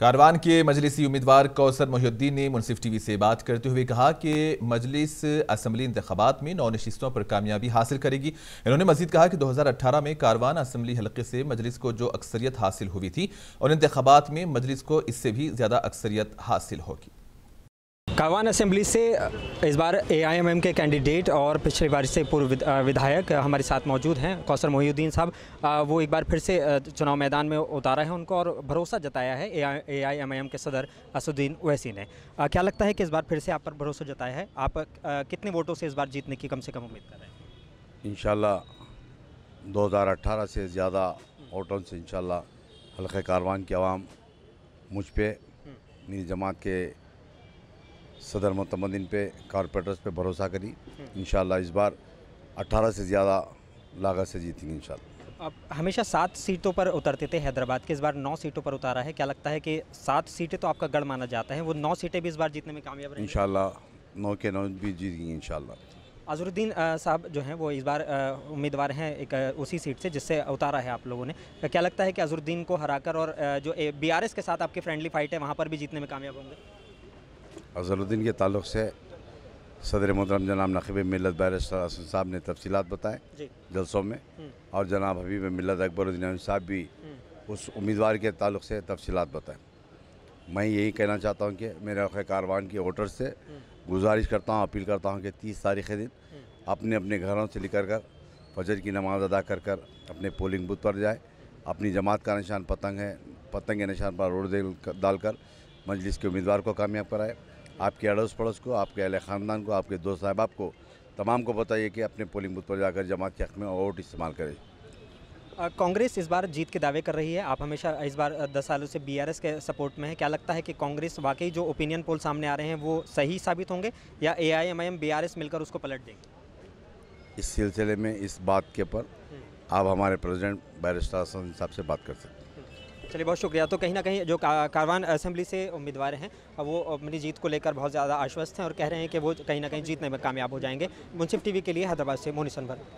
कारवान के मजलिसी उम्मीदवार कौसर मोहद्दीन ने मुनसिफ टीवी से बात करते हुए कहा कि मजलिस असम्बली इंतबात में नौ नशस्तों पर कामयाबी हासिल करेगी इन्होंने मजीद कहा कि दो हजार अट्ठारह में कारवान असम्बली हल्के से मजलिस को जो अक्सरियत हासिल हुई थी और इंतबात में मजलिस को इससे भी ज़्यादा अक्सरियत हासिल होगी कावान असेंबली से इस बार एआईएमएम के कैंडिडेट और पिछली बार से पूर्व विधायक हमारे साथ मौजूद हैं कौसर मोहिउद्दीन साहब वो एक बार फिर से चुनाव मैदान में उतारा है उनको और भरोसा जताया है एआईएमएम के सदर असुद्दीन ओवैसी ने क्या लगता है कि इस बार फिर से आप पर भरोसा जताया है आप कितने वोटों से इस बार जीतने की कम से कम उम्मीद कर रहे हैं इन 2018 से ज़्यादा वोटों से इन हल्के कारवान की आवाम मुझ पर हम्म। मेरी जमात के सदर मतमदिन पे कारपोरेटर्स पे भरोसा करी इन इस बार 18 से ज़्यादा लागत से जीतेंगे इन आप हमेशा सात सीटों पर उतरते थे हैदराबाद के इस बार नौ सीटों पर उतारा है क्या लगता है कि सात सीटें तो आपका गढ़ माना जाता है वो नौ सीटें भी इस बार जीतने में कामयाब इन नौ के नौ भी जीतेंगी इन अजरुद्दीन साहब जो हैं वो इस बार उम्मीदवार हैं एक उसी सीट से जिससे उतारा है आप लोगों ने क्या लगता है कि अजरुद्दीन को हराकर और जो बी के साथ आपकी फ्रेंडली फाइट है वहाँ पर भी जीतने में कामयाब होंगे अजहरुद्दीन के ताल्लुक से सदर मोहतरम जनाब नकीब मिलत बैरसन साहब ने तफसीत बताएं जलसों में हम्म। और जनाब हबीब मिलत अकबरुद्दीन साहब भी हम्म। उस उम्मीदवार के ताल्लुक से तफसीत बताएं मैं यही कहना चाहता हूँ कि मेरे अखे कारवान के वोटर से हम्म। गुजारिश करता हूँ अपील करता हूँ कि तीस तारीख दिन अपने अपने घरों से लेकर कर फजर की नमाज़ अदा कर कर अपने पोलिंग बूथ पर जाए अपनी जमात का निशान पतंग है पतंग के निशान पर रोड डालकर मजलिस के उम्मीदवार को कामयाब कराए आपके अड़ोस पड़ोस को आपके अहल ख़ानदान को आपके दोस्त साहबाब को तमाम को बताइए कि अपने पोलिंग बूथ पर जाकर जमात के हक़ में वोट इस्तेमाल करें कांग्रेस इस बार जीत के दावे कर रही है आप हमेशा इस बार दस सालों से बीआरएस के सपोर्ट में है क्या लगता है कि कांग्रेस वाकई जो ओपिनियन पोल सामने आ रहे हैं वो सही साबित होंगे या A I M I M B R S मिलकर उसको पलट देंगे इस सिलसिले में इस बात के पर हम्म। आप हमारे प्रेसिडेंट बैरिस्टर साहब से बात कर सकते हैं चलिए बहुत शुक्रिया तो कहीं ना कहीं जो कारवान असेंबली से उम्मीदवार हैं वो अपनी जीत को लेकर बहुत ज़्यादा आश्वस्त हैं और कह रहे हैं कि वो कहीं ना कहीं जीतने में कामयाब हो जाएंगे मुंसिफ टी के लिए हैदराबाद से मोनिसन भर